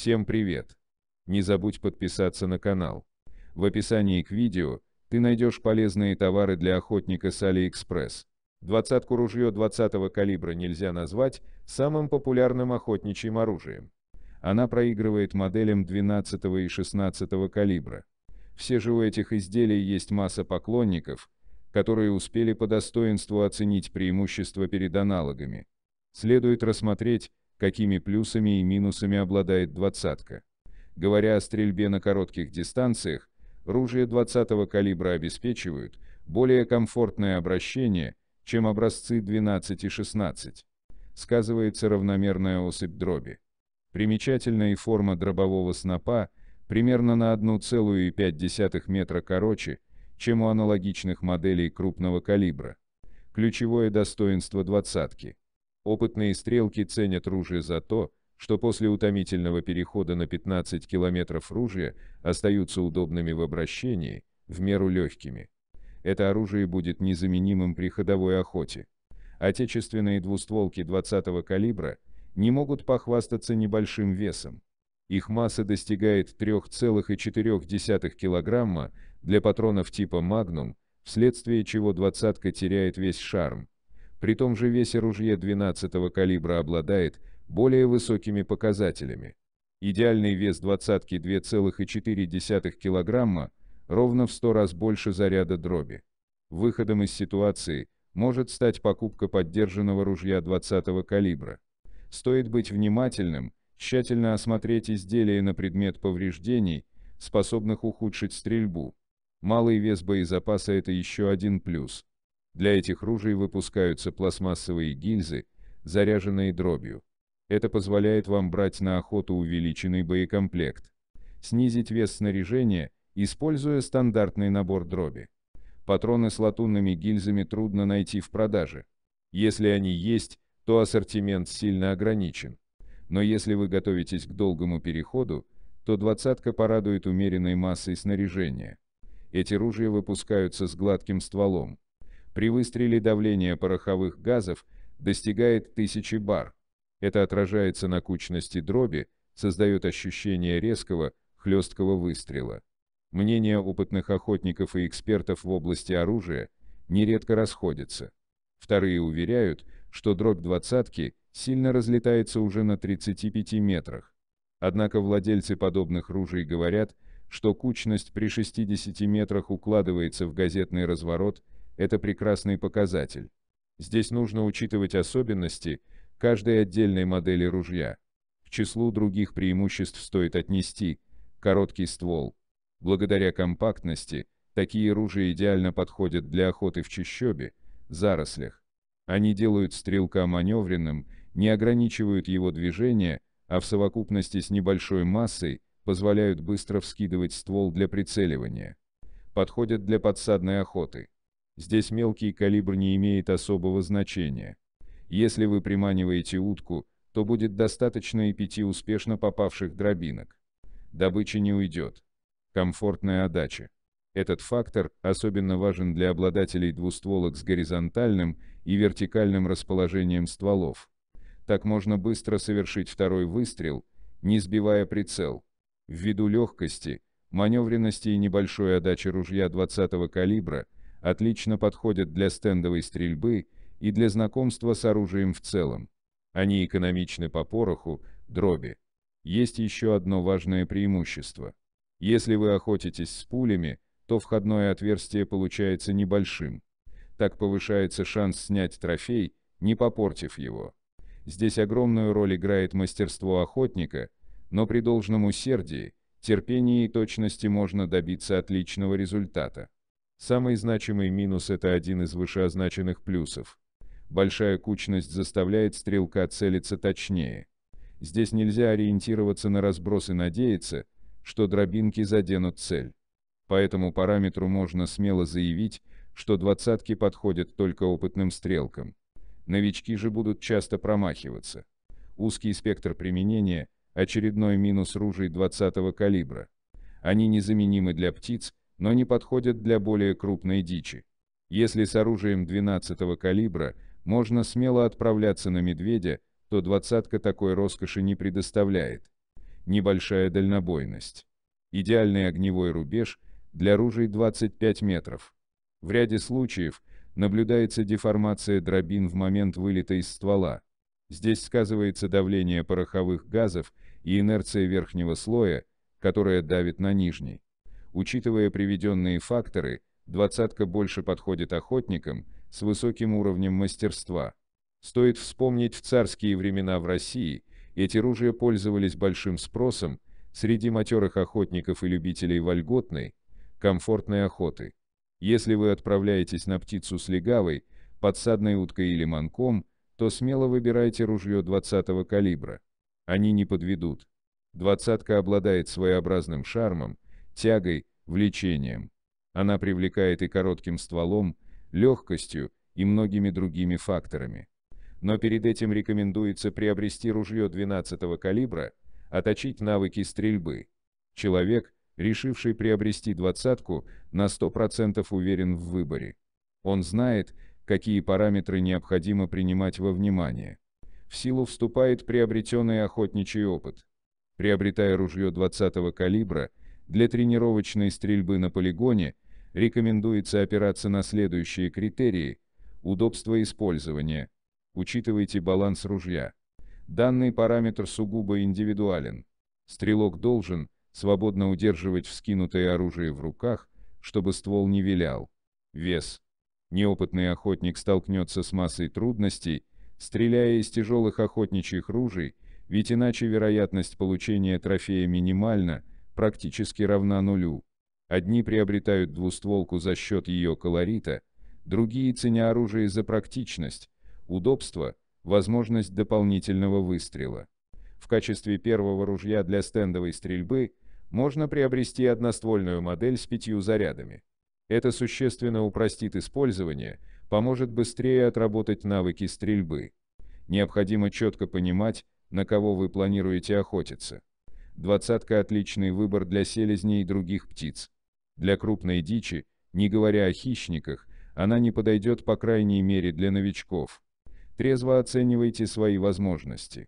Всем привет! Не забудь подписаться на канал. В описании к видео ты найдешь полезные товары для охотника с AliExpress. Двадцатку ружье 20 калибра нельзя назвать самым популярным охотничьим оружием. Она проигрывает моделям 12 и 16 калибра. Все же у этих изделий есть масса поклонников, которые успели по достоинству оценить преимущества перед аналогами. Следует рассмотреть какими плюсами и минусами обладает двадцатка. Говоря о стрельбе на коротких дистанциях, ружья 20 калибра обеспечивают более комфортное обращение, чем образцы 12 и 16. Сказывается равномерная осыпь дроби. Примечательна и форма дробового снопа, примерно на 1,5 метра короче, чем у аналогичных моделей крупного калибра. Ключевое достоинство двадцатки. Опытные стрелки ценят ружье за то, что после утомительного перехода на 15 километров ружья остаются удобными в обращении, в меру легкими. Это оружие будет незаменимым при ходовой охоте. Отечественные двустволки 20-го калибра не могут похвастаться небольшим весом. Их масса достигает 3,4 килограмма для патронов типа «Магнум», вследствие чего двадцатка теряет весь шарм. При том же весе ружье 12 калибра обладает более высокими показателями. Идеальный вес двадцатки 2,4 килограмма, ровно в 100 раз больше заряда дроби. Выходом из ситуации может стать покупка поддержанного ружья 20 калибра. Стоит быть внимательным, тщательно осмотреть изделие на предмет повреждений, способных ухудшить стрельбу. Малый вес боезапаса это еще один плюс. Для этих ружей выпускаются пластмассовые гильзы, заряженные дробью. Это позволяет вам брать на охоту увеличенный боекомплект, снизить вес снаряжения, используя стандартный набор дроби. Патроны с латунными гильзами трудно найти в продаже. Если они есть, то ассортимент сильно ограничен. Но если вы готовитесь к долгому переходу, то двадцатка порадует умеренной массой снаряжения. Эти ружья выпускаются с гладким стволом, при выстреле давление пороховых газов достигает 1000 бар. Это отражается на кучности дроби, создает ощущение резкого, хлесткого выстрела. Мнения опытных охотников и экспертов в области оружия нередко расходятся. Вторые уверяют, что дробь двадцатки сильно разлетается уже на 35 метрах. Однако владельцы подобных ружей говорят, что кучность при 60 метрах укладывается в газетный разворот – это прекрасный показатель. Здесь нужно учитывать особенности каждой отдельной модели ружья. К числу других преимуществ стоит отнести короткий ствол. Благодаря компактности, такие ружья идеально подходят для охоты в чащобе, зарослях. Они делают стрелка маневренным, не ограничивают его движение, а в совокупности с небольшой массой позволяют быстро вскидывать ствол для прицеливания. Подходят для подсадной охоты. Здесь мелкий калибр не имеет особого значения. Если вы приманиваете утку, то будет достаточно и пяти успешно попавших дробинок. Добыча не уйдет. Комфортная отдача. Этот фактор особенно важен для обладателей двустволок с горизонтальным и вертикальным расположением стволов. Так можно быстро совершить второй выстрел, не сбивая прицел. Ввиду легкости, маневренности и небольшой отдачи ружья 20 калибра – отлично подходят для стендовой стрельбы и для знакомства с оружием в целом. Они экономичны по пороху, дроби. Есть еще одно важное преимущество. Если вы охотитесь с пулями, то входное отверстие получается небольшим. Так повышается шанс снять трофей, не попортив его. Здесь огромную роль играет мастерство охотника, но при должном усердии, терпении и точности можно добиться отличного результата. Самый значимый минус – это один из вышеозначенных плюсов. Большая кучность заставляет стрелка целиться точнее. Здесь нельзя ориентироваться на разброс и надеяться, что дробинки заденут цель. По этому параметру можно смело заявить, что двадцатки подходят только опытным стрелкам. Новички же будут часто промахиваться. Узкий спектр применения – очередной минус ружей 20 калибра. Они незаменимы для птиц, но не подходят для более крупной дичи. Если с оружием 12 калибра можно смело отправляться на медведя, то двадцатка такой роскоши не предоставляет. Небольшая дальнобойность. Идеальный огневой рубеж для ружей 25 метров. В ряде случаев наблюдается деформация дробин в момент вылета из ствола. Здесь сказывается давление пороховых газов и инерция верхнего слоя, которая давит на нижний. Учитывая приведенные факторы, двадцатка больше подходит охотникам с высоким уровнем мастерства. Стоит вспомнить в царские времена в России, эти ружья пользовались большим спросом среди матерых охотников и любителей вольготной, комфортной охоты. Если вы отправляетесь на птицу с легавой, подсадной уткой или манком, то смело выбирайте ружье 20 калибра. Они не подведут. Двадцатка обладает своеобразным шармом, тягой, влечением. Она привлекает и коротким стволом, легкостью и многими другими факторами. Но перед этим рекомендуется приобрести ружье 12 калибра, оточить навыки стрельбы. Человек, решивший приобрести двадцатку, на 100% уверен в выборе. Он знает, какие параметры необходимо принимать во внимание. В силу вступает приобретенный охотничий опыт. Приобретая ружье 20 калибра, для тренировочной стрельбы на полигоне рекомендуется опираться на следующие критерии. Удобство использования. Учитывайте баланс ружья. Данный параметр сугубо индивидуален. Стрелок должен свободно удерживать вскинутое оружие в руках, чтобы ствол не вилял. Вес. Неопытный охотник столкнется с массой трудностей, стреляя из тяжелых охотничьих ружей, ведь иначе вероятность получения трофея минимальна, практически равна нулю. Одни приобретают двустволку за счет ее колорита, другие ценя оружие за практичность, удобство, возможность дополнительного выстрела. В качестве первого ружья для стендовой стрельбы можно приобрести одноствольную модель с пятью зарядами. Это существенно упростит использование, поможет быстрее отработать навыки стрельбы. Необходимо четко понимать, на кого вы планируете охотиться. Двадцатка – отличный выбор для селезней и других птиц. Для крупной дичи, не говоря о хищниках, она не подойдет по крайней мере для новичков. Трезво оценивайте свои возможности.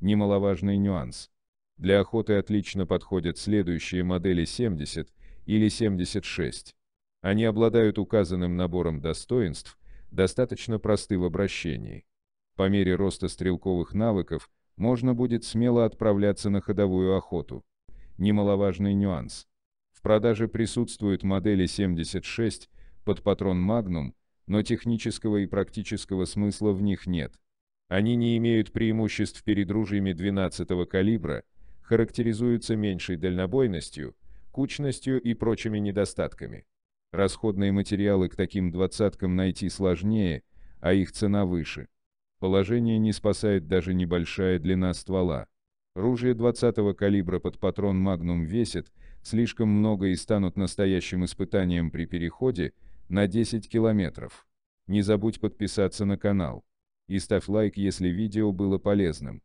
Немаловажный нюанс. Для охоты отлично подходят следующие модели 70 или 76. Они обладают указанным набором достоинств, достаточно просты в обращении. По мере роста стрелковых навыков можно будет смело отправляться на ходовую охоту. Немаловажный нюанс. В продаже присутствуют модели 76 под патрон Magnum, но технического и практического смысла в них нет. Они не имеют преимуществ перед ружьями 12 калибра, характеризуются меньшей дальнобойностью, кучностью и прочими недостатками. Расходные материалы к таким двадцаткам найти сложнее, а их цена выше. Положение не спасает даже небольшая длина ствола. Ружье 20-го калибра под патрон «Магнум» весит слишком много и станут настоящим испытанием при переходе на 10 километров. Не забудь подписаться на канал. И ставь лайк, если видео было полезным.